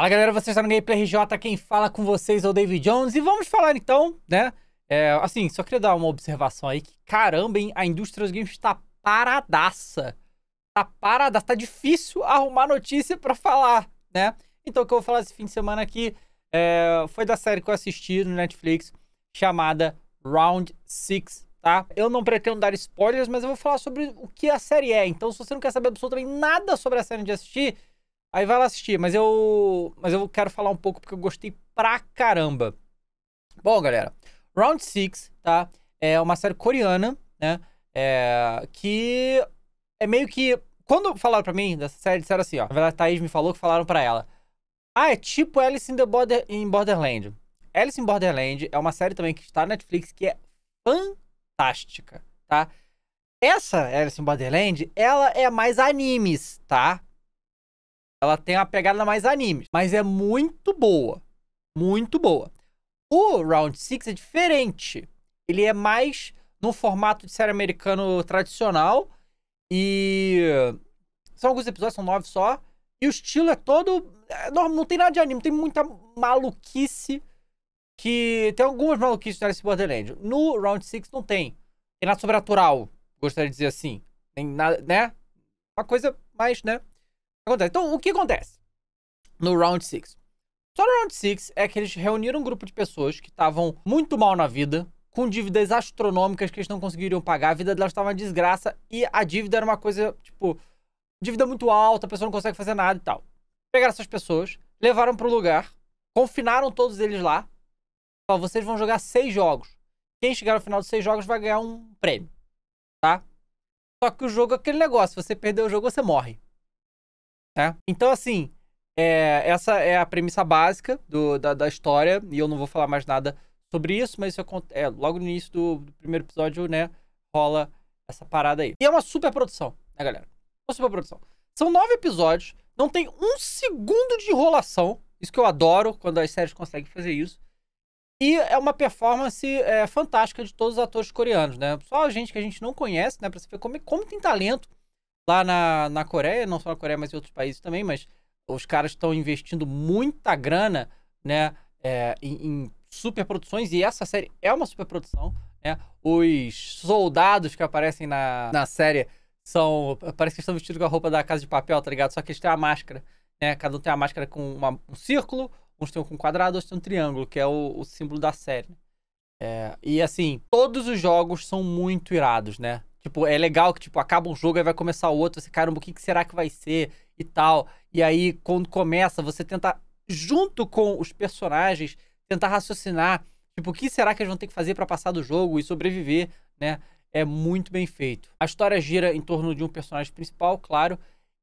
Fala galera, vocês estão no Gameplay RJ, quem fala com vocês é o David Jones e vamos falar então, né? É, assim, só queria dar uma observação aí que caramba, hein, a indústria dos games tá paradaça. Tá paradaça, tá difícil arrumar notícia para falar, né? Então o que eu vou falar esse fim de semana aqui é, foi da série que eu assisti no Netflix chamada Round 6, tá? Eu não pretendo dar spoilers, mas eu vou falar sobre o que a série é. Então se você não quer saber absolutamente nada sobre a série de assistir, Aí vai lá assistir, mas eu, mas eu quero falar um pouco porque eu gostei pra caramba. Bom, galera, Round 6, tá? É uma série coreana, né? É, que é meio que quando falaram para mim dessa série, disseram assim, ó. Na verdade, a Thaís me falou que falaram para ela. Ah, é tipo Alice in, the Border, in Borderland. Alice in Borderland é uma série também que está na Netflix que é fantástica, tá? Essa Alice in Borderland, ela é mais animes, tá? Ela tem uma pegada mais anime, mas é muito boa. Muito boa. O Round 6 é diferente. Ele é mais no formato de série americano tradicional. E. São alguns episódios, são nove só. E o estilo é todo. É, não, não tem nada de anime, tem muita maluquice. Que. Tem algumas maluquices nesse Borderlands. No Round 6 não tem. Tem nada sobrenatural, gostaria de dizer assim. Tem nada, né? Uma coisa mais, né? Acontece. Então, o que acontece no Round 6? Só no Round 6 é que eles reuniram um grupo de pessoas que estavam muito mal na vida, com dívidas astronômicas que eles não conseguiriam pagar, a vida delas estava uma desgraça e a dívida era uma coisa, tipo, dívida muito alta, a pessoa não consegue fazer nada e tal. Pegaram essas pessoas, levaram para o lugar, confinaram todos eles lá. Falaram, vocês vão jogar seis jogos. Quem chegar no final dos seis jogos vai ganhar um prêmio, tá? Só que o jogo é aquele negócio, você perdeu o jogo, você morre. Tá? Então, assim, é, essa é a premissa básica do, da, da, história, e eu não vou falar mais nada sobre isso, mas isso é, logo no início do, do, primeiro episódio, né, rola essa parada aí. E é uma super produção, né, galera? Uma super produção. São nove episódios, não tem um segundo de enrolação, isso que eu adoro quando as séries conseguem fazer isso. E é uma performance é, fantástica de todos os atores coreanos, né? Só a gente que a gente não conhece, né? Pra você ver como, como tem talento lá na, na Coreia, não só na Coreia, mas em outros países também, mas os caras estão investindo muita grana, né, é, em, em superproduções, e essa série é uma superprodução, né, os soldados que aparecem na, na série são, parece que estão vestidos com a roupa da Casa de Papel, tá ligado? Só que eles têm a máscara, né, cada um tem a máscara com uma, um círculo, uns têm um com um quadrado, outros têm um triângulo, que é o, o símbolo da série, né. é, e assim, todos os jogos são muito irados, né? Tipo, é legal que, tipo, acaba um jogo, e vai começar o outro. Você, caramba, o que, que será que vai ser? E tal. E aí, quando começa, você tenta, junto com os personagens, tentar raciocinar. Tipo, o que será que eles vão ter que fazer para passar do jogo e sobreviver, né? É muito bem feito. A história gira em torno de um personagem principal, claro.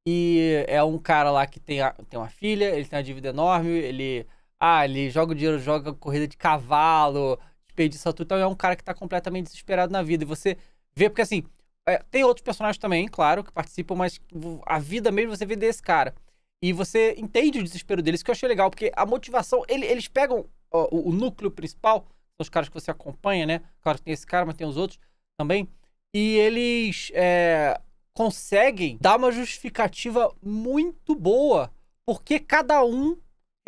E é um cara lá que tem, a, tem uma filha, ele tem uma dívida enorme, ele. Ah, ele joga o dinheiro, joga corrida de cavalo, desperdiça tudo. Então é um cara que tá completamente desesperado na vida. E você ver, porque assim, é, tem outros personagens também, claro, que participam, mas a vida mesmo você vê desse cara. E você entende o desespero deles, que eu achei legal, porque a motivação, ele, eles pegam ó, o, o, núcleo principal, são os caras que você acompanha, né? Claro que tem esse cara, mas tem os outros também. E eles é, conseguem dar uma justificativa muito boa, porque cada um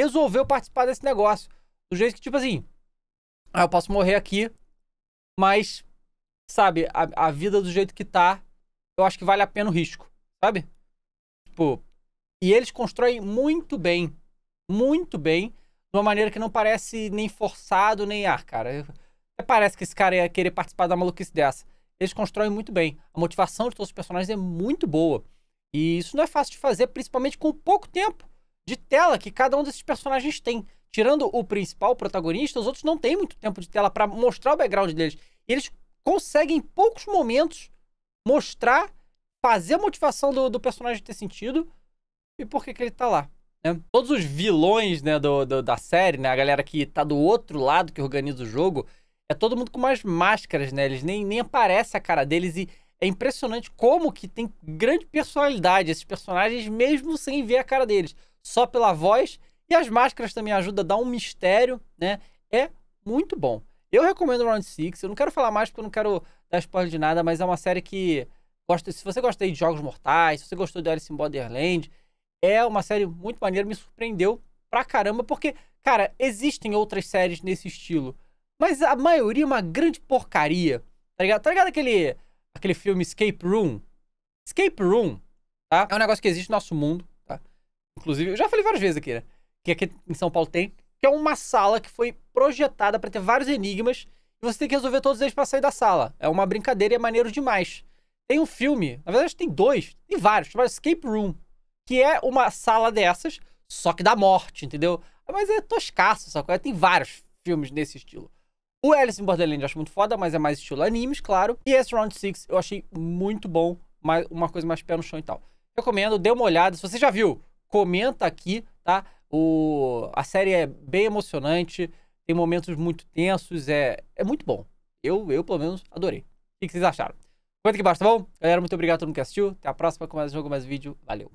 resolveu participar desse negócio. Do jeito que, tipo assim, ah, eu posso morrer aqui, mas sabe, a, a vida do jeito que tá, eu acho que vale a pena o risco, sabe? Tipo, e eles constroem muito bem, muito bem, de uma maneira que não parece nem forçado, nem ar, ah, cara. Até parece que esse cara ia querer participar da maluquice dessa. Eles constroem muito bem. A motivação de todos os personagens é muito boa. E isso não é fácil de fazer, principalmente com pouco tempo de tela que cada um desses personagens tem. Tirando o principal o protagonista, os outros não têm muito tempo de tela para mostrar o background deles. E eles consegue em poucos momentos mostrar, fazer a motivação do, do personagem ter sentido e por que, que ele tá lá. Né? Todos os vilões né, do, do, da série, né, a galera que tá do outro lado que organiza o jogo, é todo mundo com umas máscaras, né? Eles nem, nem aparece a cara deles e é impressionante como que tem grande personalidade esses personagens, mesmo sem ver a cara deles, só pela voz. E as máscaras também ajudam a dar um mistério, né? É muito bom. Eu recomendo Round Six. Eu não quero falar mais porque eu não quero dar spoiler de nada, mas é uma série que. Gosta, se você gostou de Jogos Mortais, se você gostou de Alice in Borderland, é uma série muito maneira, me surpreendeu pra caramba, porque, cara, existem outras séries nesse estilo, mas a maioria é uma grande porcaria, tá ligado? Tá ligado aquele, aquele filme Escape Room? Escape Room, tá? É um negócio que existe no nosso mundo, tá? Inclusive, eu já falei várias vezes aqui, né? Que aqui em São Paulo tem que é uma sala que foi projetada para ter vários enigmas e você tem que resolver todos eles para sair da sala. É uma brincadeira e é maneiro demais. Tem um filme, na verdade tem dois, tem vários, chamado Escape Room, que é uma sala dessas, só que da morte, entendeu? Mas é toscaço, só que é? tem vários filmes nesse estilo. O Alice in Borderland eu acho muito foda, mas é mais estilo animes, claro. E esse Round 6 eu achei muito bom, mas uma coisa mais pé no chão e tal. Recomendo, dê uma olhada. Se você já viu, comenta aqui, tá? O, a série é bem emocionante, tem momentos muito tensos, é, é muito bom. Eu, eu, pelo menos, adorei. O que vocês acharam? Comenta aqui embaixo, tá bom? Galera, muito obrigado a todo mundo que assistiu. Até a próxima com mais jogo, mais vídeo. Valeu!